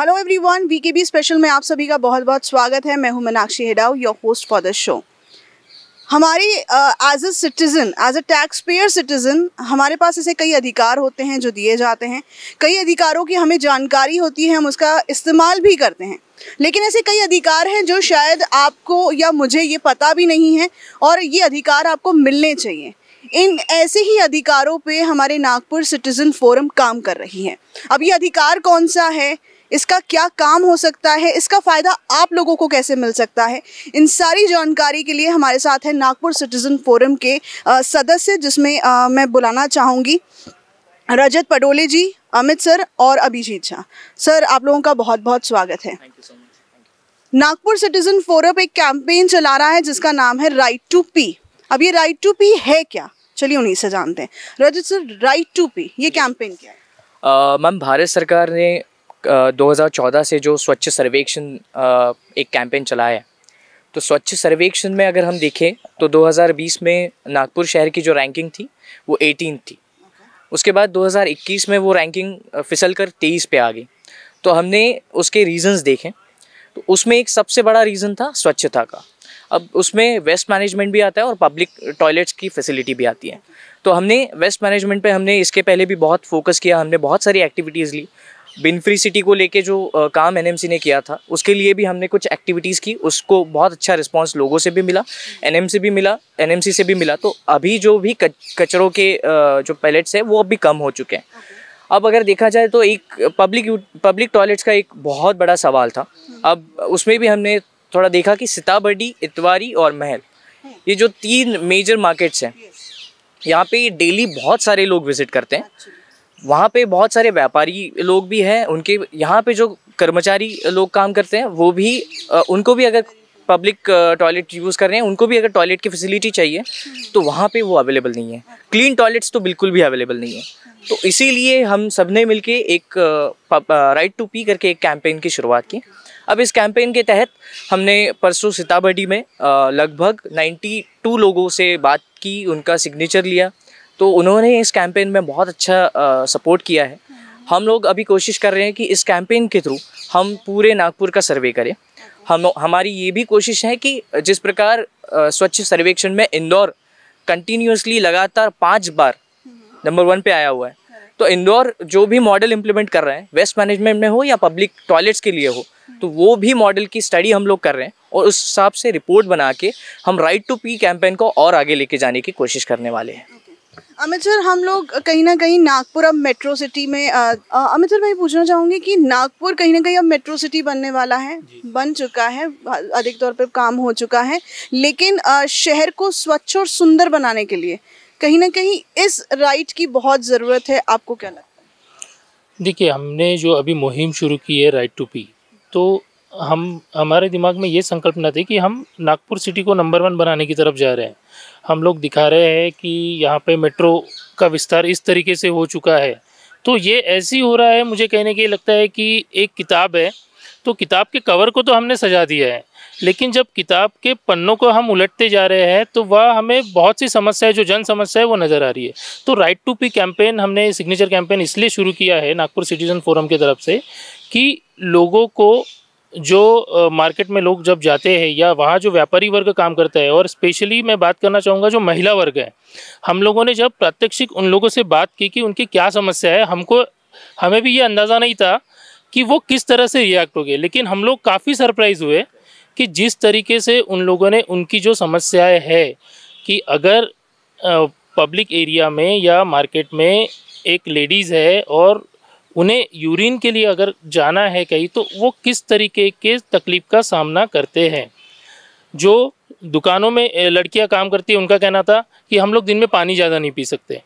Hello everyone VKB special में आप सभी का बहुत बहुत स्वागत है मैं हूं Meenakshi Hedau your host for the show हमारी as a citizen as a tax payer citizen हमारे पास ऐसे कई अधिकार होते हैं जो दिए जाते हैं कई अधिकारों की हमें जानकारी होती है हम उसका इस्तेमाल भी करते हैं लेकिन ऐसे कई अधिकार हैं जो शायद आपको या मुझे ये पता भी नहीं है और ये अधिकार आपको मिलने चाहिए इन ऐसे ही अधिकारों पे हमारे नागपुर सिटीज़न फोरम काम कर रही है अब ये अधिकार कौन सा है इसका क्या काम हो सकता है इसका फ़ायदा आप लोगों को कैसे मिल सकता है इन सारी जानकारी के लिए हमारे साथ है नागपुर सिटीज़न फोरम के सदस्य जिसमें मैं बुलाना चाहूँगी रजत पडोले जी अमित सर और अभिजीत झा सर आप लोगों का बहुत बहुत स्वागत है नागपुर सिटीजन फोरम एक कैंपेन चला रहा है जिसका नाम है राइट टू पी अब ये राइट टू पी है क्या चलिए उन्हीं से जानते हैं Rajat sir right to pee ये कैंपेन क्या है मैम भारत सरकार ने 2014 से जो स्वच्छ सर्वेक्षण एक कैंपेन चलाया है तो स्वच्छ सर्वेक्षण में अगर हम देखें तो 2020 में नागपुर शहर की जो रैंकिंग थी वो 18 थी उसके बाद 2021 में वो रैंकिंग फिसल कर तेईस पे आ गई तो हमने उसके रीजंस देखे तो उसमें एक सबसे बड़ा रीज़न था स्वच्छता का अब उसमें वेस्ट मैनेजमेंट भी आता है और पब्लिक टॉयलेट्स की फैसिलिटी भी आती है तो हमने वेस्ट मैनेजमेंट पे हमने इसके पहले भी बहुत फोकस किया हमने बहुत सारी एक्टिविटीज़ ली बिन फ्री सिटी को लेके जो काम एनएमसी ने किया था उसके लिए भी हमने कुछ एक्टिविटीज़ की उसको बहुत अच्छा रिस्पांस लोगों से भी मिला एनएमसी भी मिला एनएमसी से भी मिला तो अभी जो भी कचरों के जो पैलेट्स हैं वो अभी कम हो चुके हैं अब अगर देखा जाए तो एक पब्लिक पब्लिक टॉयलेट्स का एक बहुत बड़ा सवाल था हम्म। अब उसमें भी हमने थोड़ा देखा कि सीताबर्डी इतवारी और महल हम्म। ये जो तीन मेजर मार्केट्स हैं यहाँ पे डेली बहुत सारे लोग विज़िट करते हैं वहाँ पे बहुत सारे व्यापारी लोग भी हैं उनके यहाँ पे जो कर्मचारी लोग काम करते हैं वो भी उनको भी अगर पब्लिक टॉयलेट यूज़ कर रहे हैं उनको भी अगर टॉयलेट की फैसिलिटी चाहिए हम्म। तो वहाँ पे वो अवेलेबल नहीं है क्लीन टॉयलेट्स तो बिल्कुल भी अवेलेबल नहीं है तो इसीलिए हम सब ने मिल एक राइट टू पी करके एक कैंपेन की शुरुआत की अब इस कैंपेन के तहत हमने परसों सीताबड़ी में लगभग 92 लोगों से बात की उनका सिग्नेचर लिया तो उन्होंने इस कैंपेन में बहुत अच्छा सपोर्ट किया है हम लोग अभी कोशिश कर रहे हैं कि इस कैंपेन के थ्रू हम पूरे नागपुर का सर्वे करें हम हमारी ये भी कोशिश है कि जिस प्रकार स्वच्छ सर्वेक्षण में इंदौर कंटिन्यूसली लगातार पाँच बार नंबर वन पे आया हुआ है तो इंदौर जो भी मॉडल इम्प्लीमेंट कर रहे हैं वेस्ट मैनेजमेंट में हो या पब्लिक टॉयलेट्स के लिए हो तो वो भी मॉडल की स्टडी हम लोग कर रहे हैं और उस हिसाब से रिपोर्ट बना के हम राइट टू पी कैंपेन को और आगे लेके जाने की कोशिश करने वाले हैं अमित सर हम लोग कहीं ना कहीं नागपुर अब मेट्रो सिटी में अमित सर मैं पूछना चाहूँगी कि नागपुर कहीं ना कहीं अब मेट्रो सिटी बनने वाला है बन चुका है अधिक तौर पर काम हो चुका है लेकिन आ, शहर को स्वच्छ और सुंदर बनाने के लिए कहीं ना कहीं इस राइट की बहुत ज़रूरत है आपको क्या लगता है देखिए हमने जो अभी मुहिम शुरू की है राइट टू पी तो हम हमारे दिमाग में ये संकल्पना थी कि हम नागपुर सिटी को नंबर वन बनाने की तरफ जा रहे हैं हम लोग दिखा रहे हैं कि यहाँ पे मेट्रो का विस्तार इस तरीके से हो चुका है तो ये ऐसी हो रहा है मुझे कहने के लगता है कि एक किताब है तो किताब के कवर को तो हमने सजा दिया है लेकिन जब किताब के पन्नों को हम उलटते जा रहे हैं तो वह हमें बहुत सी समस्या जो जन समस्या है वो नज़र आ रही है तो राइट टू पी कैंपेन हमने सिग्नेचर कैंपेन इसलिए शुरू किया है नागपुर सिटीज़न फोरम की तरफ से कि लोगों को जो मार्केट में लोग जब जाते हैं या वहाँ जो व्यापारी वर्ग काम करता है और स्पेशली मैं बात करना चाहूँगा जो महिला वर्ग है हम लोगों ने जब प्रात्यक्षिक उन लोगों से बात की कि उनकी क्या समस्या है हमको हमें भी ये अंदाज़ा नहीं था कि वो किस तरह से रिएक्ट हो गए लेकिन हम लोग काफ़ी सरप्राइज़ हुए कि जिस तरीके से उन लोगों ने उनकी जो समस्याएँ है कि अगर पब्लिक एरिया में या मार्केट में एक लेडीज़ है और उन्हें यूरिन के लिए अगर जाना है कहीं तो वो किस तरीके के तकलीफ़ का सामना करते हैं जो दुकानों में लड़कियां काम करती हैं उनका कहना था कि हम लोग दिन में पानी ज़्यादा नहीं पी सकते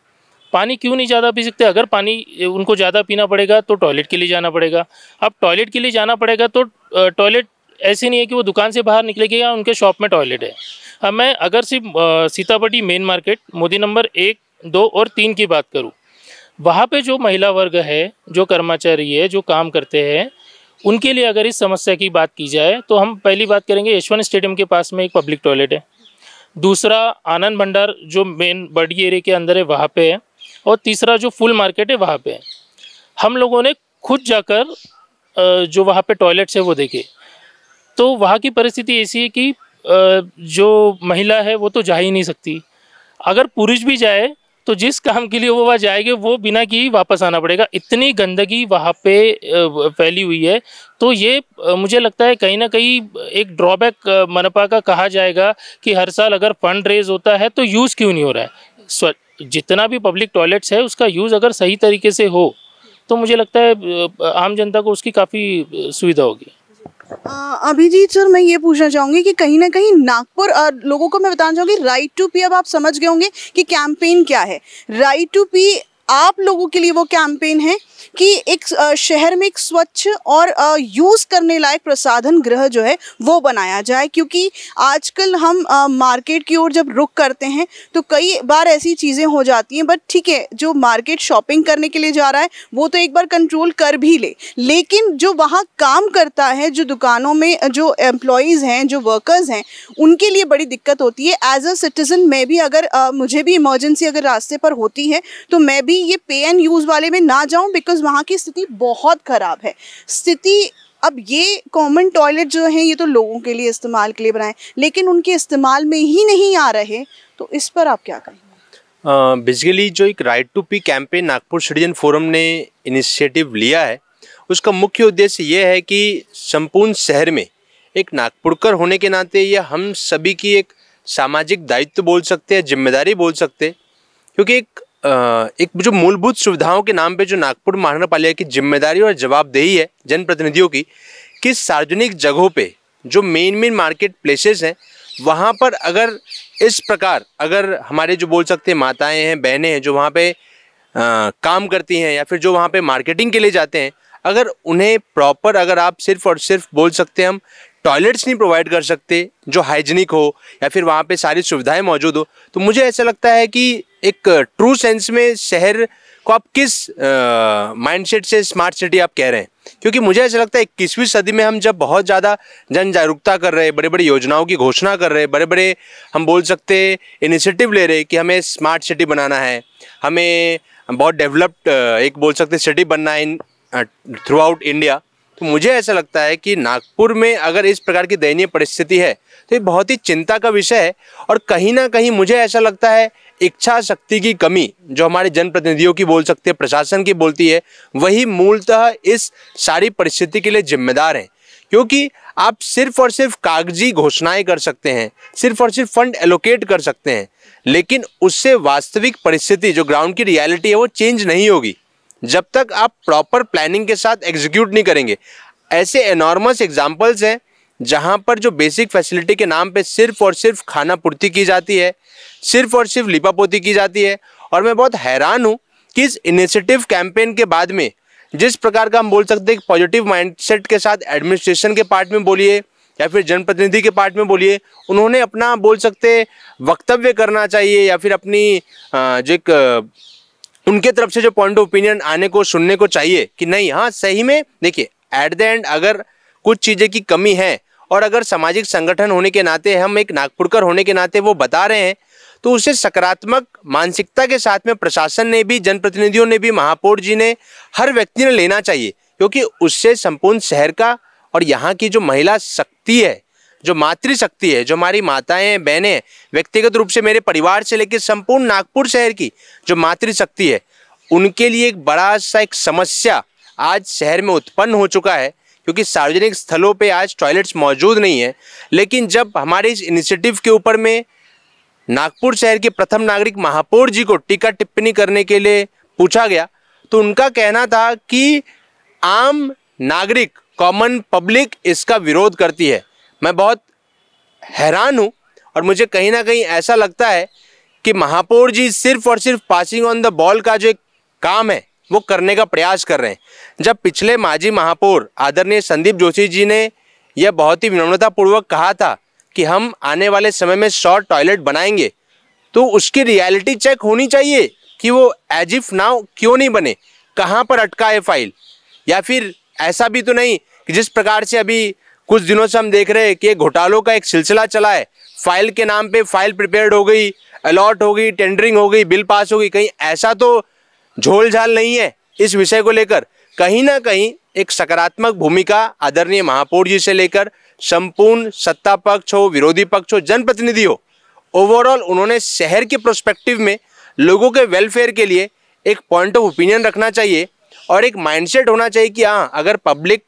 पानी क्यों नहीं ज़्यादा पी सकते अगर पानी उनको ज़्यादा पीना पड़ेगा तो टॉयलेट के लिए जाना पड़ेगा अब टॉयलेट के लिए जाना पड़ेगा तो टॉयलेट ऐसे नहीं है कि वो दुकान से बाहर निकलेगी या उनके शॉप में टॉयलेट है अब मैं अगर सिर्फ सीतापटी मेन मार्केट मोदी नंबर एक दो और तीन की बात करूँ वहाँ पे जो महिला वर्ग है जो कर्मचारी है जो काम करते हैं उनके लिए अगर इस समस्या की बात की जाए तो हम पहली बात करेंगे यशवंत स्टेडियम के पास में एक पब्लिक टॉयलेट है दूसरा आनंद भंडार जो मेन बड़ी एरिया के अंदर है वहाँ पर है और तीसरा जो फुल मार्केट है वहाँ पर है हम लोगों ने खुद जाकर जो वहाँ पर टॉयलेट्स है वो देखे तो वहाँ की परिस्थिति ऐसी है कि जो महिला है वो तो जा ही नहीं सकती अगर पुरुष भी जाए तो जिस काम के लिए वो वहाँ जाएंगे वो बिना की वापस आना पड़ेगा इतनी गंदगी वहाँ पे फैली हुई है तो ये मुझे लगता है कहीं ना कहीं एक ड्रॉबैक मनपा का कहा जाएगा कि हर साल अगर फंड रेज होता है तो यूज़ क्यों नहीं हो रहा है जितना भी पब्लिक टॉयलेट्स है उसका यूज़ अगर सही तरीके से हो तो मुझे लगता है आम जनता को उसकी काफ़ी सुविधा होगी अभिजीत सर मैं ये पूछना चाहूंगी कि कहीं ना कहीं नागपुर लोगों को मैं बताना चाहूंगी राइट टू पी अब आप समझ गए होंगे कि कैंपेन क्या है राइट टू पी आप लोगों के लिए वो कैंपेन है कि एक शहर में एक स्वच्छ और यूज़ करने लायक प्रसाधन गृह जो है वो बनाया जाए क्योंकि आजकल हम मार्केट की ओर जब रुक करते हैं तो कई बार ऐसी चीज़ें हो जाती हैं बट ठीक है जो मार्केट शॉपिंग करने के लिए जा रहा है वो तो एक बार कंट्रोल कर भी ले लेकिन जो वहाँ काम करता है जो दुकानों में जो एम्प्लॉयज़ हैं जो वर्कर्स हैं उनके लिए बड़ी दिक्कत होती है एज अ सिटीज़न मैं भी अगर आ, मुझे भी इमरजेंसी अगर रास्ते पर होती है तो मैं भी अभी ये पे एंड यूज़ वाले में ना जाऊँ बिकॉज वहाँ की स्थिति बहुत ख़राब है स्थिति अब ये कॉमन टॉयलेट जो हैं ये तो लोगों के लिए इस्तेमाल के लिए बनाए लेकिन उनके इस्तेमाल में ही नहीं आ रहे तो इस पर आप क्या कहें बेसिकली जो एक right to pee campaign Nagpur citizen forum ने इनिशिएटिव लिया है उसका मुख्य उद्देश्य ये है कि संपूर्ण शहर में एक नागपुरकर होने के नाते यह हम सभी की एक सामाजिक दायित्व बोल सकते हैं जिम्मेदारी बोल सकते क्योंकि एक एक जो मूलभूत सुविधाओं के नाम पे जो नागपुर महानगर पालिका की जिम्मेदारी और जवाबदेही है जनप्रतिनिधियों की कि सार्वजनिक जगहों पे जो मेन मेन मार्केट प्लेसेस हैं वहाँ पर अगर इस प्रकार अगर हमारे जो बोल सकते हैं माताएं हैं बहनें हैं जो वहाँ पे आ, काम करती हैं या फिर जो वहाँ पे मार्केटिंग के लिए जाते हैं अगर उन्हें प्रॉपर अगर आप सिर्फ और सिर्फ बोल सकते हैं हम टॉयलेट्स नहीं प्रोवाइड कर सकते जो हाइजीनिक हो या फिर वहाँ पे सारी सुविधाएं मौजूद हो तो मुझे ऐसा लगता है कि एक ट्रू सेंस में शहर को आप किस माइंडसेट से स्मार्ट सिटी आप कह रहे हैं क्योंकि मुझे ऐसा लगता है इक्कीसवीं सदी में हम जब बहुत ज़्यादा जन जागरूकता कर रहे हैं बड़े बड़ी योजनाओं की घोषणा कर रहे हैं बड़े बड़े हम बोल सकते इनिशिएटिव ले रहे हैं कि हमें स्मार्ट सिटी बनाना है हमें बहुत डेवलप्ड एक बोल सकते सिटी बनना है इन थ्रू आउट इंडिया तो मुझे ऐसा लगता है कि नागपुर में अगर इस प्रकार की दयनीय परिस्थिति है तो ये बहुत ही चिंता का विषय है और कहीं ना कहीं मुझे ऐसा लगता है इच्छा शक्ति की कमी जो हमारे जनप्रतिनिधियों की बोल सकते हैं प्रशासन की बोलती है वही मूलतः इस सारी परिस्थिति के लिए जिम्मेदार हैं क्योंकि आप सिर्फ और सिर्फ कागजी घोषणाएं कर सकते हैं सिर्फ और सिर्फ फंड एलोकेट कर सकते हैं लेकिन उससे वास्तविक परिस्थिति जो ग्राउंड की रियलिटी है वो चेंज नहीं होगी जब तक आप प्रॉपर प्लानिंग के साथ एग्जीक्यूट नहीं करेंगे ऐसे एनॉर्मस एग्जाम्पल्स हैं जहाँ पर जो बेसिक फैसिलिटी के नाम पे सिर्फ और सिर्फ खाना पूर्ति की जाती है सिर्फ और सिर्फ लिपापोती की जाती है और मैं बहुत हैरान हूँ कि इस इनिशिएटिव कैंपेन के बाद में जिस प्रकार का हम बोल सकते हैं पॉजिटिव माइंडसेट के साथ एडमिनिस्ट्रेशन के पार्ट में बोलिए या फिर जनप्रतिनिधि के पार्ट में बोलिए उन्होंने अपना बोल सकते वक्तव्य करना चाहिए या फिर अपनी जो एक उनके तरफ से जो पॉइंट ऑफ ओपिनियन आने को सुनने को चाहिए कि नहीं हाँ सही में देखिए एट द एंड अगर कुछ चीज़ें की कमी है और अगर सामाजिक संगठन होने के नाते हम एक नागपुरकर होने के नाते वो बता रहे हैं तो उसे सकारात्मक मानसिकता के साथ में प्रशासन ने भी जनप्रतिनिधियों ने भी महापौर जी ने हर व्यक्ति ने लेना चाहिए क्योंकि उससे संपूर्ण शहर का और यहाँ की जो महिला शक्ति है जो मातृशक्ति है जो हमारी माताएं बहनें व्यक्तिगत रूप से मेरे परिवार से लेकर संपूर्ण नागपुर शहर की जो मातृशक्ति है उनके लिए एक बड़ा सा एक समस्या आज शहर में उत्पन्न हो चुका है क्योंकि सार्वजनिक स्थलों पे आज टॉयलेट्स मौजूद नहीं है लेकिन जब हमारे इस इनिशिएटिव के ऊपर में नागपुर शहर के प्रथम नागरिक महापौर जी को टीका टिप्पणी करने के लिए पूछा गया तो उनका कहना था कि आम नागरिक कॉमन पब्लिक इसका विरोध करती है मैं बहुत हैरान हूँ और मुझे कहीं ना कहीं ऐसा लगता है कि महापौर जी सिर्फ और सिर्फ पासिंग ऑन द बॉल का जो एक काम है वो करने का प्रयास कर रहे हैं जब पिछले माजी महापौर आदरणीय संदीप जोशी जी ने यह बहुत ही विनम्रतापूर्वक कहा था कि हम आने वाले समय में शॉर्ट टॉयलेट बनाएंगे तो उसकी रियलिटी चेक होनी चाहिए कि वो एज इफ नाव क्यों नहीं बने कहाँ पर अटका है फाइल या फिर ऐसा भी तो नहीं कि जिस प्रकार से अभी कुछ दिनों से हम देख रहे हैं कि घोटालों का एक सिलसिला चला है फाइल के नाम पे फाइल प्रिपेयर्ड हो गई अलॉट हो गई टेंडरिंग हो गई बिल पास हो गई कहीं ऐसा तो झोल झाल नहीं है इस विषय को लेकर कहीं ना कहीं एक सकारात्मक भूमिका आदरणीय महापौर जी से लेकर संपूर्ण सत्ता पक्ष हो विरोधी पक्ष हो जनप्रतिनिधि हो ओवरऑल उन्होंने शहर के प्रोस्पेक्टिव में लोगों के वेलफेयर के लिए एक पॉइंट ऑफ ओपिनियन रखना चाहिए और एक माइंडसेट होना चाहिए कि हाँ अगर पब्लिक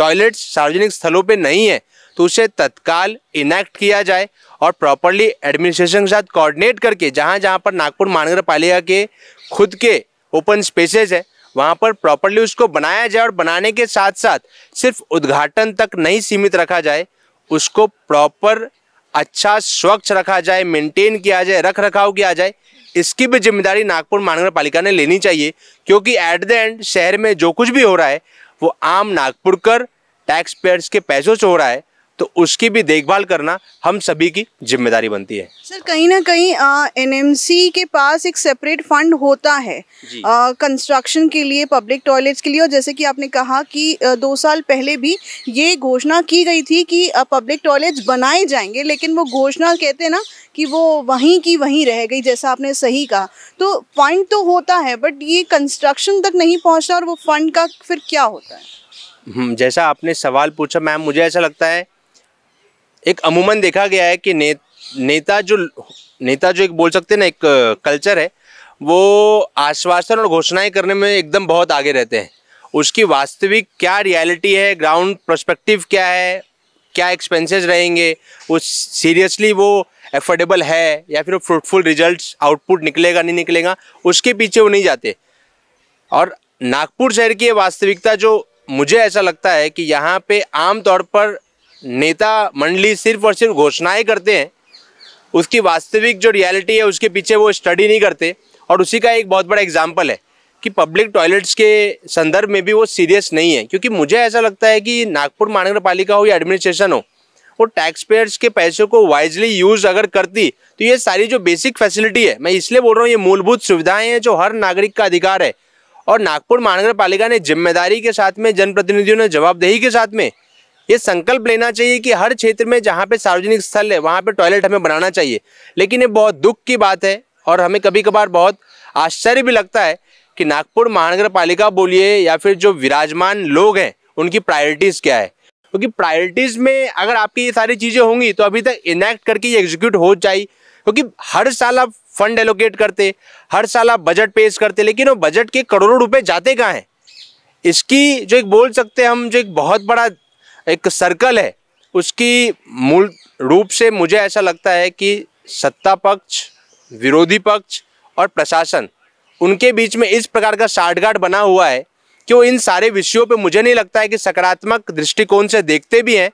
टॉयलेट सार्वजनिक स्थलों पे नहीं है तो उसे तत्काल इनैक्ट किया जाए और प्रॉपरली एडमिनिस्ट्रेशन के साथ कोऑर्डिनेट करके जहाँ जहाँ पर नागपुर महानगर पालिका के खुद के ओपन स्पेसेस है वहाँ पर प्रॉपरली उसको बनाया जाए और बनाने के साथ साथ सिर्फ उद्घाटन तक नहीं सीमित रखा जाए उसको प्रॉपर अच्छा स्वच्छ रखा जाए मेंटेन किया जाए रख रखाव किया जाए इसकी भी जिम्मेदारी नागपुर महानगर पालिका ने लेनी चाहिए क्योंकि एट द एंड शहर में जो कुछ भी हो रहा है वो आम नागपुरकर टैक्स पेयर्स के पैसों से हो रहा है तो उसकी भी देखभाल करना हम सभी की जिम्मेदारी बनती है सर कहीं ना कहीं एन के पास एक सेपरेट फंड होता है कंस्ट्रक्शन के लिए पब्लिक टॉयलेट्स के लिए और जैसे कि आपने कहा कि आ, दो साल पहले भी ये घोषणा की गई थी कि पब्लिक टॉयलेट्स बनाए जाएंगे लेकिन वो घोषणा कहते ना कि वो वहीं की वहीं रह गई जैसा आपने सही कहा तो फंड तो होता है बट ये कंस्ट्रक्शन तक नहीं पहुँचता और वो फंड का फिर क्या होता है हम्म, जैसा आपने सवाल पूछा मैम मुझे ऐसा लगता है एक अमूमन देखा गया है कि ने, नेता जो नेता जो एक बोल सकते हैं ना एक कल्चर है वो आश्वासन और घोषणाएं करने में एकदम बहुत आगे रहते हैं उसकी वास्तविक क्या रियलिटी है ग्राउंड प्रस्पेक्टिव क्या है क्या एक्सपेंसेस रहेंगे वो सीरियसली वो एफोर्डेबल है या फिर वो फ्रूटफुल रिजल्ट्स आउटपुट निकलेगा नहीं निकलेगा उसके पीछे वो नहीं जाते और नागपुर शहर की वास्तविकता जो मुझे ऐसा लगता है कि यहाँ पे आम तौर पर नेता मंडली सिर्फ और सिर्फ घोषणाएं करते हैं उसकी वास्तविक जो रियलिटी है उसके पीछे वो स्टडी नहीं करते और उसी का एक बहुत बड़ा एग्जाम्पल है कि पब्लिक टॉयलेट्स के संदर्भ में भी वो सीरियस नहीं है क्योंकि मुझे ऐसा लगता है कि नागपुर महानगर हो या एडमिनिस्ट्रेशन हो वो टैक्स पेयर्स के पैसे को वाइजली यूज़ अगर करती तो ये सारी जो बेसिक फैसिलिटी है मैं इसलिए बोल रहा हूँ ये मूलभूत सुविधाएं हैं जो हर नागरिक का अधिकार है और नागपुर महानगर पालिका ने जिम्मेदारी के साथ में जनप्रतिनिधियों ने जवाबदेही के साथ में ये संकल्प लेना चाहिए कि हर क्षेत्र में जहाँ पे सार्वजनिक स्थल है वहाँ पे टॉयलेट हमें बनाना चाहिए लेकिन ये बहुत दुख की बात है और हमें कभी कभार बहुत आश्चर्य भी लगता है कि नागपुर महानगर पालिका बोलिए या फिर जो विराजमान लोग हैं उनकी प्रायोरिटीज़ क्या है क्योंकि तो प्रायोरिटीज़ में अगर आपकी ये सारी चीज़ें होंगी तो अभी तक इनैक्ट करके ये एग्जीक्यूट हो जाए क्योंकि तो हर साल आप फंड एलोकेट करते हर साल आप बजट पेश करते लेकिन वो बजट के करोड़ों रुपए जाते कहाँ हैं इसकी जो एक बोल सकते हैं हम जो एक बहुत बड़ा एक सर्कल है उसकी मूल रूप से मुझे ऐसा लगता है कि सत्ता पक्ष विरोधी पक्ष और प्रशासन उनके बीच में इस प्रकार का साठगांठ बना हुआ है कि वो इन सारे विषयों पे मुझे नहीं लगता है कि सकारात्मक दृष्टिकोण से देखते भी हैं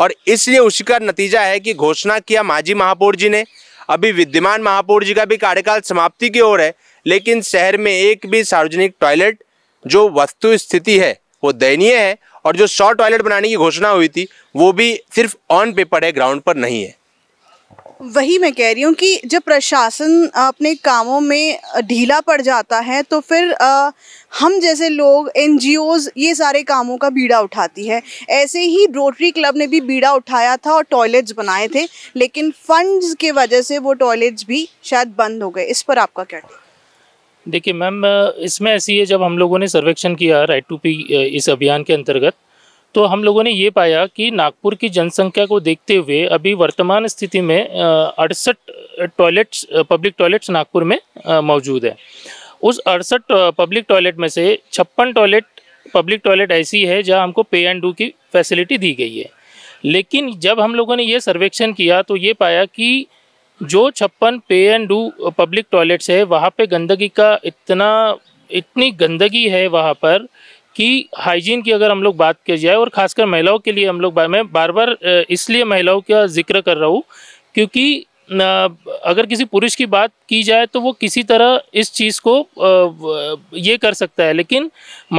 और इसलिए उसी का नतीजा है कि घोषणा किया माजी महापौर जी ने अभी विद्यमान महापौर जी का भी कार्यकाल समाप्ति की ओर है लेकिन शहर में एक भी सार्वजनिक टॉयलेट जो वस्तु स्थिति है वो दयनीय है और जो शॉर्ट टॉयलेट बनाने की घोषणा हुई थी वो भी सिर्फ ऑन पेपर है ग्राउंड पर नहीं है वही मैं कह रही हूँ कि जब प्रशासन अपने कामों में ढीला पड़ जाता है तो फिर आ, हम जैसे लोग एन ये सारे कामों का बीड़ा उठाती है ऐसे ही रोटरी क्लब ने भी बीड़ा उठाया था और टॉयलेट्स बनाए थे लेकिन फंड्स के वजह से वो टॉयलेट्स भी शायद बंद हो गए इस पर आपका क्या देखिए मैम इसमें ऐसी है जब हम लोगों ने सर्वेक्षण किया राइट टू पी इस अभियान के अंतर्गत तो हम लोगों ने ये पाया कि नागपुर की जनसंख्या को देखते हुए अभी वर्तमान स्थिति में अड़सठ टॉयलेट्स पब्लिक टॉयलेट्स नागपुर में मौजूद है उस अड़सठ पब्लिक टॉयलेट में से छप्पन टॉयलेट पब्लिक टॉयलेट ऐसी है जहां हमको पे एंड डू की फैसिलिटी दी गई है लेकिन जब हम लोगों ने ये सर्वेक्षण किया तो ये पाया कि जो छप्पन पे एंड डू पब्लिक टॉयलेट्स है वहाँ पे गंदगी का इतना इतनी गंदगी है वहाँ पर कि हाइजीन की अगर हम लोग बात की जाए और ख़ासकर महिलाओं के लिए हम लोग मैं बार बार इसलिए महिलाओं का जिक्र कर रहा हूँ क्योंकि अगर किसी पुरुष की बात की जाए तो वो किसी तरह इस चीज़ को ये कर सकता है लेकिन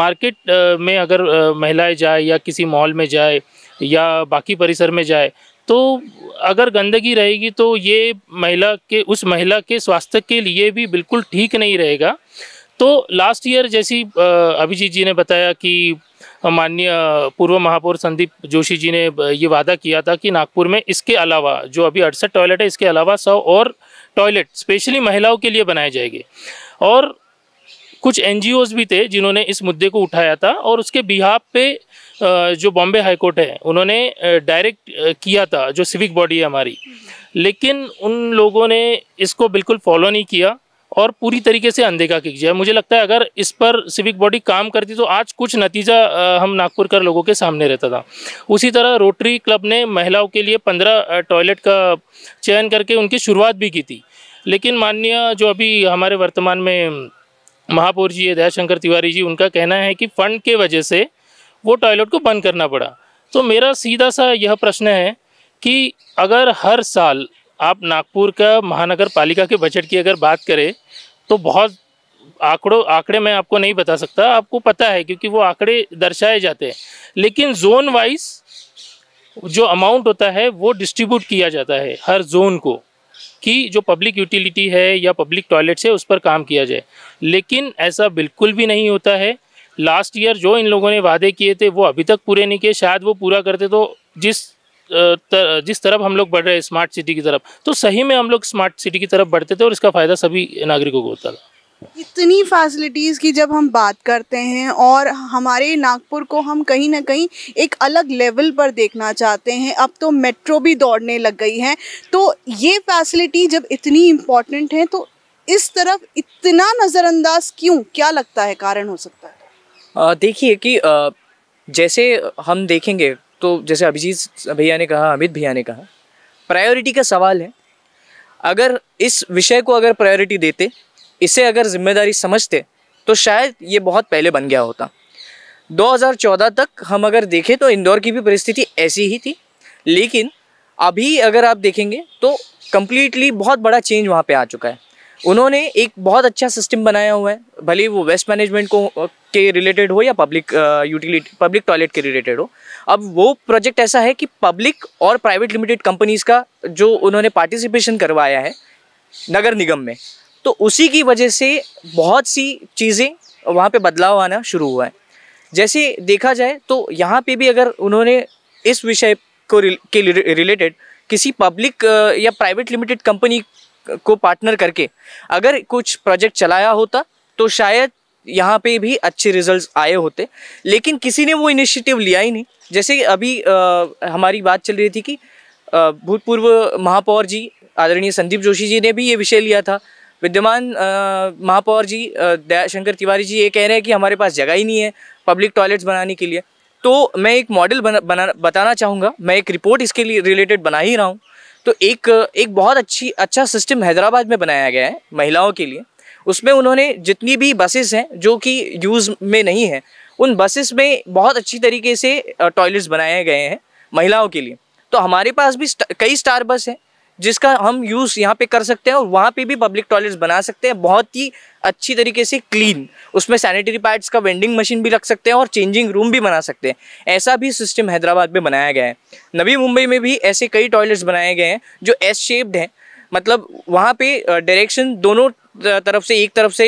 मार्केट में अगर महिलाएं जाए या किसी मॉल में जाए या बाकी परिसर में जाए तो अगर गंदगी रहेगी तो ये महिला के उस महिला के स्वास्थ्य के लिए भी बिल्कुल ठीक नहीं रहेगा तो लास्ट ईयर जैसी अभिजीत जी ने बताया कि माननीय पूर्व महापौर संदीप जोशी जी ने ये वादा किया था कि नागपुर में इसके अलावा जो अभी अड़सठ टॉयलेट है इसके अलावा सौ और टॉयलेट स्पेशली महिलाओं के लिए बनाए जाएंगे और कुछ एन भी थे जिन्होंने इस मुद्दे को उठाया था और उसके बिहाब पे जो बॉम्बे हाईकोर्ट है उन्होंने डायरेक्ट किया था जो सिविक बॉडी है हमारी लेकिन उन लोगों ने इसको बिल्कुल फॉलो नहीं किया और पूरी तरीके से अनदेखा की जाए मुझे लगता है अगर इस पर सिविक बॉडी काम करती तो आज कुछ नतीजा हम नागपुर कर लोगों के सामने रहता था उसी तरह रोटरी क्लब ने महिलाओं के लिए पंद्रह टॉयलेट का चयन करके उनकी शुरुआत भी की थी लेकिन माननीय जो अभी हमारे वर्तमान में महापौर जी है दयाशंकर तिवारी जी उनका कहना है कि फंड के वजह से वो टॉयलेट को बंद करना पड़ा तो मेरा सीधा सा यह प्रश्न है कि अगर हर साल आप नागपुर का महानगर पालिका के बजट की अगर बात करें तो बहुत आंकड़ों आंकड़े मैं आपको नहीं बता सकता आपको पता है क्योंकि वो आंकड़े दर्शाए जाते हैं लेकिन जोन वाइज जो अमाउंट होता है वो डिस्ट्रीब्यूट किया जाता है हर जोन को कि जो पब्लिक यूटिलिटी है या पब्लिक टॉयलेट्स है उस पर काम किया जाए लेकिन ऐसा बिल्कुल भी नहीं होता है लास्ट ईयर जो इन लोगों ने वादे किए थे वो अभी तक पूरे नहीं किए शायद वो पूरा करते तो जिस तर, जिस तरफ हम लोग बढ़ रहे हैं स्मार्ट सिटी की तरफ तो सही में हम लोग स्मार्ट सिटी की तरफ बढ़ते थे और इसका फ़ायदा सभी नागरिकों को होता था इतनी फैसिलिटीज़ की जब हम बात करते हैं और हमारे नागपुर को हम कहीं ना कहीं एक अलग लेवल पर देखना चाहते हैं अब तो मेट्रो भी दौड़ने लग गई है तो ये फैसिलिटी जब इतनी इम्पॉर्टेंट है तो इस तरफ इतना नज़रअंदाज क्यों क्या लगता है कारण हो सकता है देखिए कि जैसे हम देखेंगे तो जैसे अभिजीत भैया ने कहा अमित भैया ने कहा प्रायोरिटी का सवाल है अगर इस विषय को अगर प्रायोरिटी देते इसे अगर जिम्मेदारी समझते तो शायद ये बहुत पहले बन गया होता 2014 तक हम अगर देखें तो इंदौर की भी परिस्थिति ऐसी ही थी लेकिन अभी अगर आप देखेंगे तो कम्प्लीटली बहुत बड़ा चेंज वहाँ पे आ चुका है उन्होंने एक बहुत अच्छा सिस्टम बनाया हुआ है भले वो वेस्ट मैनेजमेंट को के रिलेटेड हो या पब्लिक यूटिलिटी पब्लिक टॉयलेट के रिलेटेड हो अब वो प्रोजेक्ट ऐसा है कि पब्लिक और प्राइवेट लिमिटेड कंपनीज का जो उन्होंने पार्टिसिपेशन करवाया है नगर निगम में तो उसी की वजह से बहुत सी चीज़ें वहाँ पे बदलाव आना शुरू हुआ है जैसे देखा जाए तो यहाँ पे भी अगर उन्होंने इस विषय को के रिलेटेड किसी पब्लिक uh, या प्राइवेट लिमिटेड कंपनी को पार्टनर करके अगर कुछ प्रोजेक्ट चलाया होता तो शायद यहाँ पे भी अच्छे रिजल्ट्स आए होते लेकिन किसी ने वो इनिशिएटिव लिया ही नहीं जैसे अभी आ, हमारी बात चल रही थी कि भूतपूर्व महापौर जी आदरणीय संदीप जोशी जी ने भी ये विषय लिया था विद्यमान महापौर जी दयाशंकर तिवारी जी ये कह रहे हैं कि हमारे पास जगह ही नहीं है पब्लिक टॉयलेट्स बनाने के लिए तो मैं एक मॉडल बना, बना बताना चाहूँगा मैं एक रिपोर्ट इसके लिए रिलेटेड बना ही रहा हूँ तो एक एक बहुत अच्छी अच्छा सिस्टम हैदराबाद में बनाया गया है महिलाओं के लिए उसमें उन्होंने जितनी भी बसेस हैं जो कि यूज़ में नहीं है उन बसेस में बहुत अच्छी तरीके से टॉयलेट्स बनाए गए हैं महिलाओं के लिए तो हमारे पास भी स्टा, कई स्टार बस हैं जिसका हम यूज़ यहाँ पे कर सकते हैं और वहाँ पे भी पब्लिक टॉयलेट्स बना सकते हैं बहुत ही अच्छी तरीके से क्लीन उसमें सैनिटरी पैड्स का वेंडिंग मशीन भी रख सकते हैं और चेंजिंग रूम भी बना सकते हैं ऐसा भी सिस्टम हैदराबाद में बनाया गया है नवी मुंबई में भी ऐसे कई टॉयलेट्स बनाए गए हैं जो एस शेप्ड हैं मतलब वहाँ पे डायरेक्शन दोनों तरफ से एक तरफ से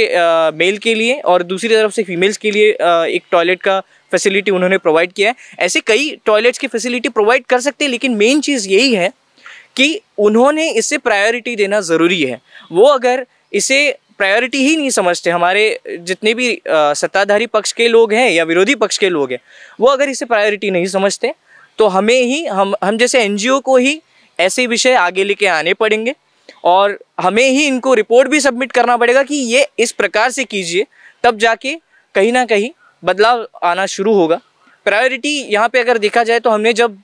मेल के लिए और दूसरी तरफ से फीमेल्स के लिए एक टॉयलेट का फैसिलिटी उन्होंने प्रोवाइड किया है ऐसे कई टॉयलेट्स की फैसिलिटी प्रोवाइड कर सकते हैं लेकिन मेन चीज़ यही है कि उन्होंने इसे प्रायोरिटी देना ज़रूरी है वो अगर इसे प्रायोरिटी ही नहीं समझते हमारे जितने भी सत्ताधारी पक्ष के लोग हैं या विरोधी पक्ष के लोग हैं वो अगर इसे प्रायोरिटी नहीं समझते तो हमें ही हम हम जैसे एनजीओ को ही ऐसे विषय आगे लेके आने पड़ेंगे और हमें ही इनको रिपोर्ट भी सबमिट करना पड़ेगा कि ये इस प्रकार से कीजिए तब जाके कहीं ना कहीं बदलाव आना शुरू होगा प्रायोरिटी यहाँ पे अगर देखा जाए तो हमने जब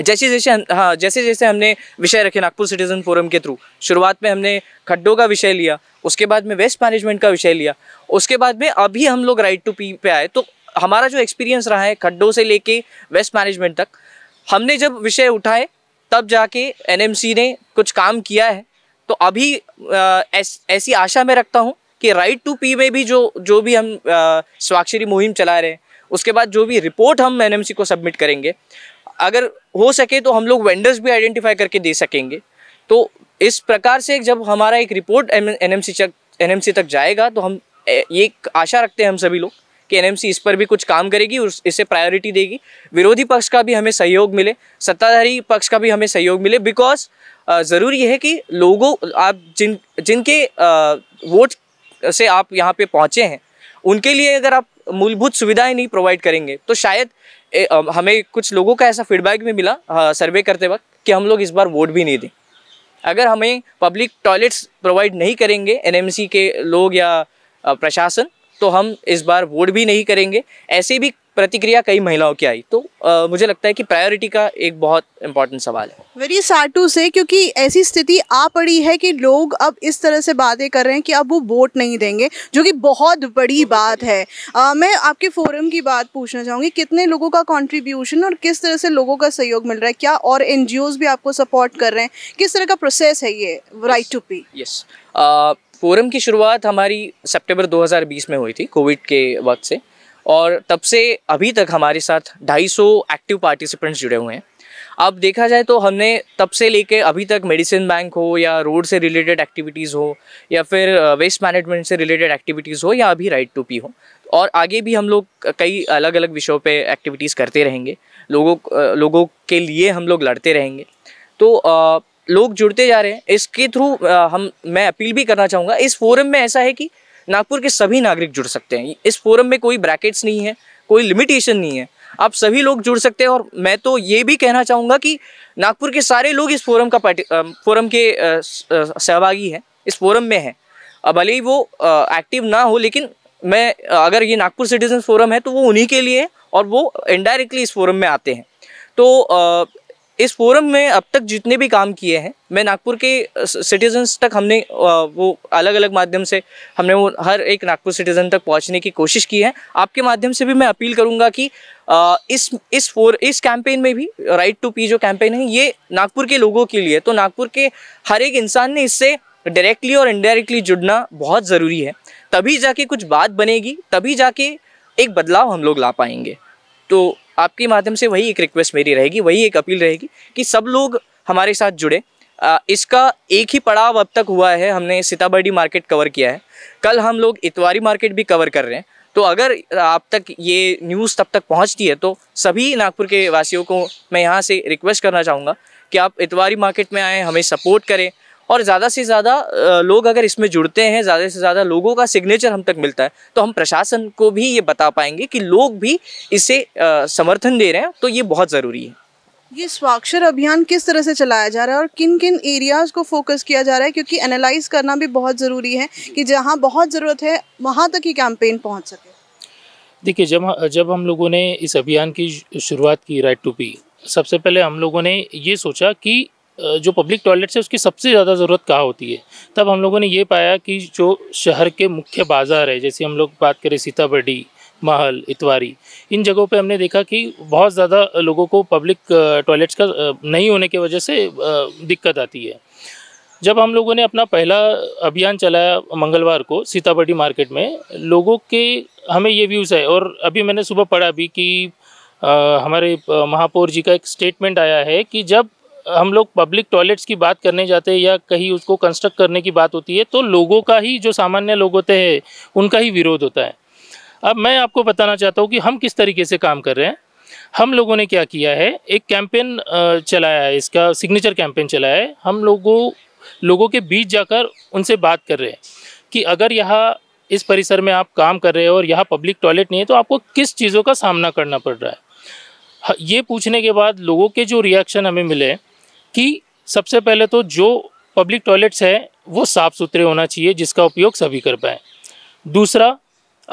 जैसे जैसे हाँ जैसे जैसे हमने विषय रखे नागपुर सिटीजन फोरम के थ्रू शुरुआत में हमने खड्डों का विषय लिया उसके बाद में वेस्ट मैनेजमेंट का विषय लिया उसके बाद में अभी हम लोग राइट टू पी पे आए तो हमारा जो एक्सपीरियंस रहा है खड्डों से लेके वेस्ट मैनेजमेंट तक हमने जब विषय उठाए तब जाके एनएमसी ने कुछ काम किया है तो अभी ऐसी आशा मैं रखता हूँ कि राइट टू पी में भी जो जो भी हम स्वाक्षरी मुहिम चला रहे हैं उसके बाद जो भी रिपोर्ट हम एनएमसी को सबमिट करेंगे अगर हो सके तो हम लोग वेंडर्स भी आइडेंटिफाई करके दे सकेंगे तो इस प्रकार से जब हमारा एक रिपोर्ट एनएमसी एम एनएमसी तक जाएगा तो हम ये आशा रखते हैं हम सभी लोग कि एनएमसी इस पर भी कुछ काम करेगी और इसे प्रायोरिटी देगी विरोधी पक्ष का भी हमें सहयोग मिले सत्ताधारी पक्ष का भी हमें सहयोग मिले बिकॉज ज़रूरी है कि लोगों आप जिन जिनके वोट से आप यहाँ पे पहुँचे हैं उनके लिए अगर आप मूलभूत सुविधाएं नहीं प्रोवाइड करेंगे तो शायद ए, हमें कुछ लोगों का ऐसा फीडबैक भी मिला आ, सर्वे करते वक्त कि हम लोग इस बार वोट भी नहीं दें अगर हमें पब्लिक टॉयलेट्स प्रोवाइड नहीं करेंगे एनएमसी के लोग या प्रशासन तो हम इस बार वोट भी नहीं करेंगे ऐसी भी प्रतिक्रिया कई महिलाओं की आई तो आ, मुझे लगता है कि प्रायोरिटी का एक बहुत इंपॉर्टेंट सवाल है वेरी सैड टू से क्योंकि ऐसी स्थिति आ पड़ी है कि लोग अब इस तरह से बातें कर रहे हैं कि अब वो वोट नहीं देंगे जो कि बहुत बड़ी बात है आ, मैं आपके फोरम की बात पूछना चाहूँगी कितने लोगों का कॉन्ट्रीब्यूशन और किस तरह से लोगों का सहयोग मिल रहा है क्या और एन भी आपको सपोर्ट कर रहे हैं किस तरह का प्रोसेस है ये right to pee yes forum की शुरुआत हमारी सितंबर 2020 में हुई थी कोविड के वक्त से और तब से अभी तक हमारे साथ 250 एक्टिव पार्टिसिपेंट्स जुड़े हुए हैं अब देखा जाए तो हमने तब से लेके अभी तक मेडिसिन बैंक हो या रोड से रिलेटेड एक्टिविटीज़ हो या फिर वेस्ट मैनेजमेंट से रिलेटेड एक्टिविटीज़ हो या अभी राइट टू पी हो और आगे भी हम लोग कई अलग अलग विषयों पे एक्टिविटीज़ करते रहेंगे लोगों लोगों के लिए हम लोग लड़ते रहेंगे तो लोग जुड़ते जा रहे हैं इसके थ्रू हम मैं अपील भी करना चाहूँगा इस फोरम में ऐसा है कि नागपुर के सभी नागरिक जुड़ सकते हैं इस फोरम में कोई ब्रैकेट्स नहीं है कोई लिमिटेशन नहीं है आप सभी लोग जुड़ सकते हैं और मैं तो ये भी कहना चाहूँगा कि नागपुर के सारे लोग इस फोरम का फोरम के सहभागी हैं इस फोरम में हैं भले ही वो एक्टिव ना हो लेकिन मैं अगर ये नागपुर सिटीजन फोरम है तो वो उन्हीं के लिए और वो इनडायरेक्टली इस फोरम में आते हैं तो इस फोरम में अब तक जितने भी काम किए हैं मैं नागपुर के सिटीजन्स तक हमने वो अलग अलग माध्यम से हमने वो हर एक नागपुर सिटीजन तक पहुंचने की कोशिश की है आपके माध्यम से भी मैं अपील करूंगा कि इस इस फोर इस कैंपेन में भी राइट टू पी जो कैंपेन है ये नागपुर के लोगों के लिए तो नागपुर के हर एक इंसान ने इससे डायरेक्टली और इनडायरेक्टली जुड़ना बहुत ज़रूरी है तभी जाके कुछ बात बनेगी तभी जाके एक बदलाव हम लोग ला पाएंगे तो आपके माध्यम से वही एक रिक्वेस्ट मेरी रहेगी वही एक अपील रहेगी कि सब लोग हमारे साथ जुड़े इसका एक ही पड़ाव अब तक हुआ है हमने सीताबर्डी मार्केट कवर किया है कल हम लोग इतवारी मार्केट भी कवर कर रहे हैं तो अगर आप तक ये न्यूज़ तब तक पहुंचती है तो सभी नागपुर के वासियों को मैं यहाँ से रिक्वेस्ट करना चाहूँगा कि आप इतवारी मार्केट में आएँ हमें सपोर्ट करें और ज़्यादा से ज़्यादा लोग अगर इसमें जुड़ते हैं ज़्यादा से ज़्यादा लोगों का सिग्नेचर हम तक मिलता है तो हम प्रशासन को भी ये बता पाएंगे कि लोग भी इसे समर्थन दे रहे हैं तो ये बहुत ज़रूरी है ये स्वाक्षर अभियान किस तरह से चलाया जा रहा है और किन किन एरियाज़ को फोकस किया जा रहा है क्योंकि एनालाइज करना भी बहुत ज़रूरी है कि जहाँ बहुत ज़रूरत है वहाँ तक ये कैंपेन पहुँच सके देखिए जब जब हम लोगों ने इस अभियान की शुरुआत की राइट टू पी सबसे पहले हम लोगों ने ये सोचा कि जो पब्लिक टॉयलेट्स है उसकी सबसे ज़्यादा ज़रूरत कहाँ होती है तब हम लोगों ने ये पाया कि जो शहर के मुख्य बाज़ार है जैसे हम लोग बात करें सीताबर्डी महल इतवारी इन जगहों पे हमने देखा कि बहुत ज़्यादा लोगों को पब्लिक टॉयलेट्स का नहीं होने की वजह से दिक्कत आती है जब हम लोगों ने अपना पहला अभियान चलाया मंगलवार को सीताबर्डी मार्केट में लोगों के हमें ये व्यूज़ है और अभी मैंने सुबह पढ़ा भी कि हमारे महापौर जी का एक स्टेटमेंट आया है कि जब हम लोग पब्लिक टॉयलेट्स की बात करने जाते हैं या कहीं उसको कंस्ट्रक्ट करने की बात होती है तो लोगों का ही जो सामान्य लोग होते हैं उनका ही विरोध होता है अब मैं आपको बताना चाहता हूँ कि हम किस तरीके से काम कर रहे हैं हम लोगों ने क्या किया है एक कैंपेन चलाया है इसका सिग्नेचर कैंपेन चलाया है हम लोगों लोगों के बीच जाकर उनसे बात कर रहे हैं कि अगर यहाँ इस परिसर में आप काम कर रहे हो और यहाँ पब्लिक टॉयलेट नहीं है तो आपको किस चीज़ों का सामना करना पड़ रहा है ये पूछने के बाद लोगों के जो रिएक्शन हमें मिले कि सबसे पहले तो जो पब्लिक टॉयलेट्स हैं वो साफ़ सुथरे होना चाहिए जिसका उपयोग सभी कर पाएँ दूसरा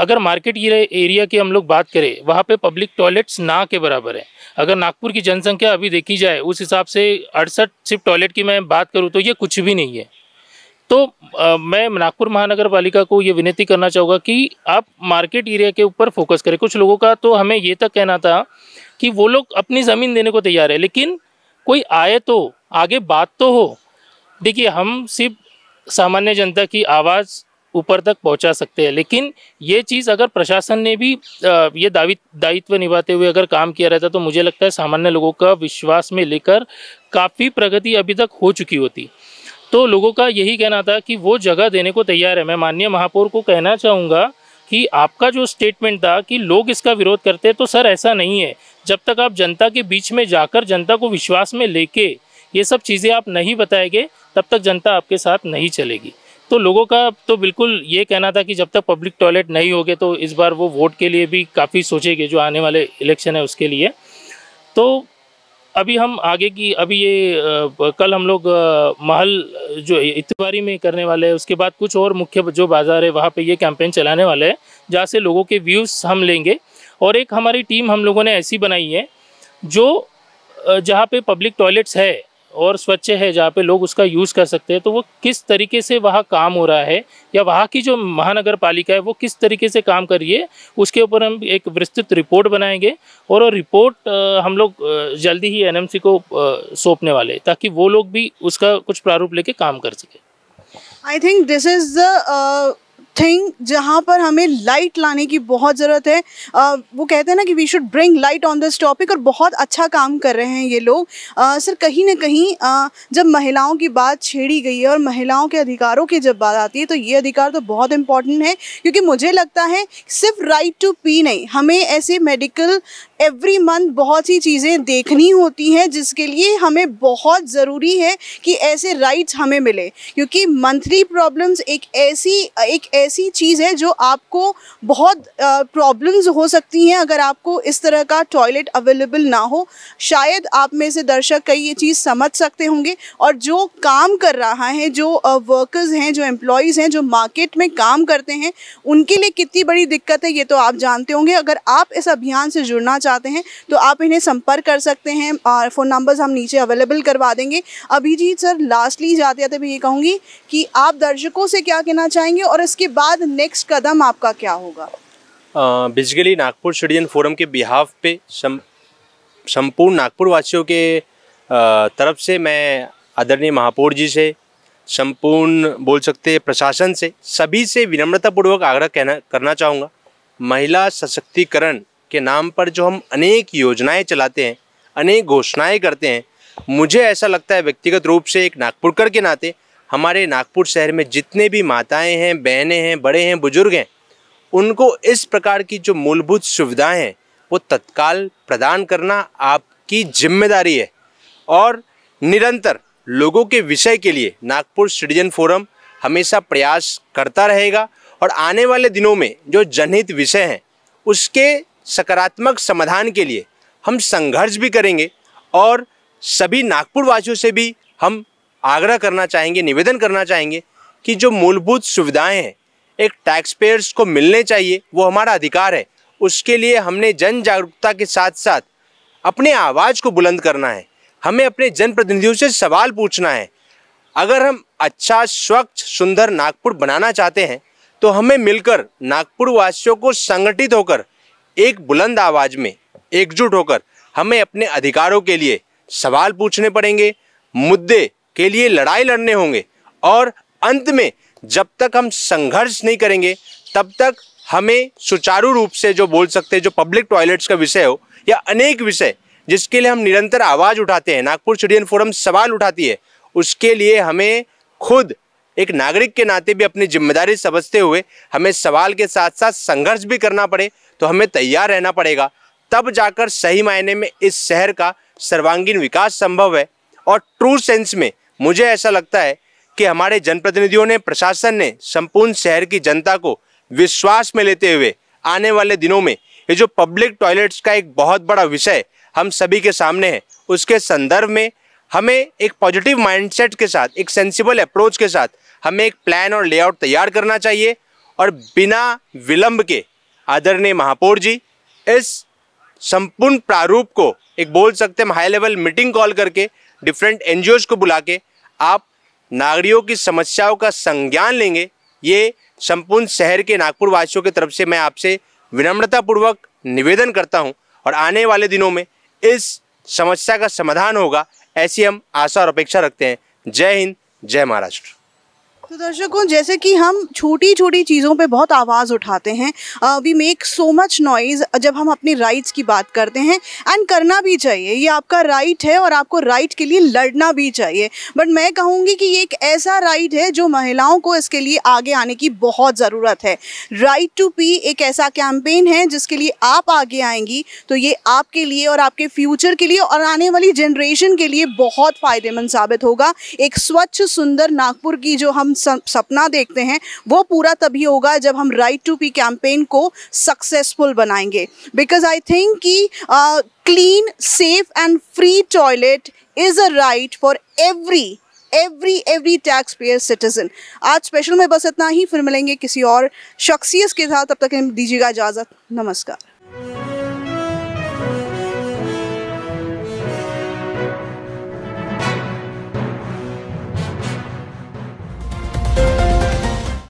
अगर मार्केट एरिया की हम लोग बात करें वहाँ पे पब्लिक टॉयलेट्स ना के बराबर है अगर नागपुर की जनसंख्या अभी देखी जाए उस हिसाब से अड़सठ सिर्फ टॉयलेट की मैं बात करूँ तो ये कुछ भी नहीं है तो आ, मैं नागपुर महानगर पालिका को ये विनती करना चाहूँगा कि आप मार्केट एरिया के ऊपर फोकस करें कुछ लोगों का तो हमें ये तक कहना था कि वो लोग अपनी ज़मीन देने को तैयार है लेकिन कोई आए तो आगे बात तो हो देखिए हम सिर्फ सामान्य जनता की आवाज़ ऊपर तक पहुंचा सकते हैं लेकिन ये चीज़ अगर प्रशासन ने भी ये दावित दायित्व निभाते हुए अगर काम किया रहता तो मुझे लगता है सामान्य लोगों का विश्वास में लेकर काफ़ी प्रगति अभी तक हो चुकी होती तो लोगों का यही कहना था कि वो जगह देने को तैयार है मैं माननीय महापौर को कहना चाहूँगा कि आपका जो स्टेटमेंट था कि लोग इसका विरोध करते हैं तो सर ऐसा नहीं है जब तक आप जनता के बीच में जाकर जनता को विश्वास में लेके ये सब चीज़ें आप नहीं बताएंगे तब तक जनता आपके साथ नहीं चलेगी तो लोगों का तो बिल्कुल ये कहना था कि जब तक पब्लिक टॉयलेट नहीं होगे तो इस बार वो वोट के लिए भी काफ़ी सोचेंगे जो आने वाले इलेक्शन है उसके लिए तो अभी हम आगे की अभी ये आ, कल हम लोग महल जो इतवारी में करने वाले हैं उसके बाद कुछ और मुख्य जो बाज़ार है वहाँ पे ये कैंपेन चलाने वाले हैं जहाँ से लोगों के व्यूज़ हम लेंगे और एक हमारी टीम हम लोगों ने ऐसी बनाई है जो जहाँ पे पब्लिक टॉयलेट्स है और स्वच्छ है जहाँ पे लोग उसका यूज़ कर सकते हैं तो वो किस तरीके से वहाँ काम हो रहा है या वहाँ की जो महानगर पालिका है वो किस तरीके से काम कर रही है उसके ऊपर हम एक विस्तृत रिपोर्ट बनाएंगे और वो रिपोर्ट हम लोग जल्दी ही एनएमसी को सौंपने वाले ताकि वो लोग भी उसका कुछ प्रारूप लेके काम कर सके I think this is the thing जहाँ पर हमें लाइट लाने की बहुत ज़रूरत है आ, वो कहते हैं ना कि we should bring light on this topic और बहुत अच्छा काम कर रहे हैं ये लोग सर कहीं ना कहीं आ, जब महिलाओं की बात छेड़ी गई है और महिलाओं के अधिकारों की जब बात आती है तो ये अधिकार तो बहुत इंपॉर्टेंट है क्योंकि मुझे लगता है सिर्फ राइट टू पी नहीं हमें ऐसे मेडिकल एवरी मंथ बहुत सी चीज़ें देखनी होती हैं जिसके लिए हमें बहुत ज़रूरी है कि ऐसे राइट्स हमें मिले क्योंकि मंथली प्रॉब्लम्स एक ऐसी एक ऐसी चीज़ है जो आपको बहुत प्रॉब्लम्स हो सकती हैं अगर आपको इस तरह का टॉयलेट अवेलेबल ना हो शायद आप में से दर्शक कई ये चीज़ समझ सकते होंगे और जो काम कर रहा है जो वर्कर्स हैं जो एम्प्लॉयज़ हैं जो मार्केट में काम करते हैं उनके लिए कितनी बड़ी दिक्कत है ये तो आप जानते होंगे अगर आप इस अभियान से जुड़ना चाहते चाहते हैं तो आप इन्हें संपर्क कर सकते हैं और फ़ोन नंबर्स हम नीचे अवेलेबल करवा देंगे अभिजीत सर लास्टली जाते जाते भी ये कहूँगी कि आप दर्शकों से क्या कहना चाहेंगे और इसके बाद नेक्स्ट कदम आपका क्या होगा बेसिकली नागपुर सिटीजन फोरम के बिहाफ पे संपूर्ण नागपुर वासियों के तरफ से मैं आदरणीय महापौर जी से संपूर्ण बोल सकते प्रशासन से सभी से विनम्रतापूर्वक आग्रह कहना करना चाहूँगा महिला सशक्तिकरण के नाम पर जो हम अनेक योजनाएं चलाते हैं अनेक घोषणाएं करते हैं मुझे ऐसा लगता है व्यक्तिगत रूप से एक नागपुरकर के नाते हमारे नागपुर शहर में जितने भी माताएं हैं बहनें हैं बड़े हैं बुजुर्ग हैं उनको इस प्रकार की जो मूलभूत सुविधाएँ हैं वो तत्काल प्रदान करना आपकी जिम्मेदारी है और निरंतर लोगों के विषय के लिए नागपुर सिटीजन फोरम हमेशा प्रयास करता रहेगा और आने वाले दिनों में जो जनहित विषय हैं उसके सकारात्मक समाधान के लिए हम संघर्ष भी करेंगे और सभी नागपुर वासियों से भी हम आग्रह करना चाहेंगे निवेदन करना चाहेंगे कि जो मूलभूत सुविधाएं हैं एक टैक्स पेयर्स को मिलने चाहिए वो हमारा अधिकार है उसके लिए हमने जन जागरूकता के साथ साथ अपने आवाज़ को बुलंद करना है हमें अपने जनप्रतिनिधियों से सवाल पूछना है अगर हम अच्छा स्वच्छ सुंदर नागपुर बनाना चाहते हैं तो हमें मिलकर नागपुर वासियों को संगठित होकर एक बुलंद आवाज़ में एकजुट होकर हमें अपने अधिकारों के लिए सवाल पूछने पड़ेंगे मुद्दे के लिए लड़ाई लड़ने होंगे और अंत में जब तक हम संघर्ष नहीं करेंगे तब तक हमें सुचारू रूप से जो बोल सकते हैं जो पब्लिक टॉयलेट्स का विषय हो या अनेक विषय जिसके लिए हम निरंतर आवाज़ उठाते हैं नागपुर चिड़ियन फोरम सवाल उठाती है उसके लिए हमें खुद एक नागरिक के नाते भी अपनी जिम्मेदारी समझते हुए हमें सवाल के साथ साथ संघर्ष भी करना पड़े तो हमें तैयार रहना पड़ेगा तब जाकर सही मायने में इस शहर का सर्वांगीण विकास संभव है और ट्रू सेंस में मुझे ऐसा लगता है कि हमारे जनप्रतिनिधियों ने प्रशासन ने संपूर्ण शहर की जनता को विश्वास में लेते हुए आने वाले दिनों में ये जो पब्लिक टॉयलेट्स का एक बहुत बड़ा विषय हम सभी के सामने है उसके संदर्भ में हमें एक पॉजिटिव माइंडसेट के साथ एक सेंसिबल अप्रोच के साथ हमें एक प्लान और लेआउट तैयार करना चाहिए और बिना विलंब के आदरणीय महापौर जी इस संपूर्ण प्रारूप को एक बोल सकते हम हाई लेवल मीटिंग कॉल करके डिफरेंट एन को बुला के आप नागरिकों की समस्याओं का संज्ञान लेंगे ये संपूर्ण शहर के नागपुर वासियों की तरफ से मैं आपसे विनम्रतापूर्वक निवेदन करता हूँ और आने वाले दिनों में इस समस्या का समाधान होगा ऐसी हम आशा और अपेक्षा रखते हैं जय हिंद जय महाराष्ट्र तो दर्शकों जैसे कि हम छोटी छोटी चीज़ों पे बहुत आवाज़ उठाते हैं we make so much noise जब हम अपनी राइट्स की बात करते हैं एंड करना भी चाहिए ये आपका राइट है और आपको राइट के लिए लड़ना भी चाहिए बट मैं कहूँगी कि ये एक ऐसा राइट है जो महिलाओं को इसके लिए आगे आने की बहुत ज़रूरत है राइट टू पी एक ऐसा कैंपेन है जिसके लिए आप आगे आएंगी तो ये आपके लिए और आपके फ्यूचर के लिए और आने वाली जनरेशन के लिए बहुत फ़ायदेमंद साबित होगा एक स्वच्छ सुंदर नागपुर की जो हम सपना देखते हैं वो पूरा तभी होगा जब हम राइट टू पी कैंपेन को सक्सेसफुल बनाएंगे बिकॉज आई थिंक कि clean safe and free toilet is a right for every every every tax payer citizen आज स्पेशल में बस इतना ही फिर मिलेंगे किसी और शख्सियत के साथ तब तक दीजिएगा इजाज़त नमस्कार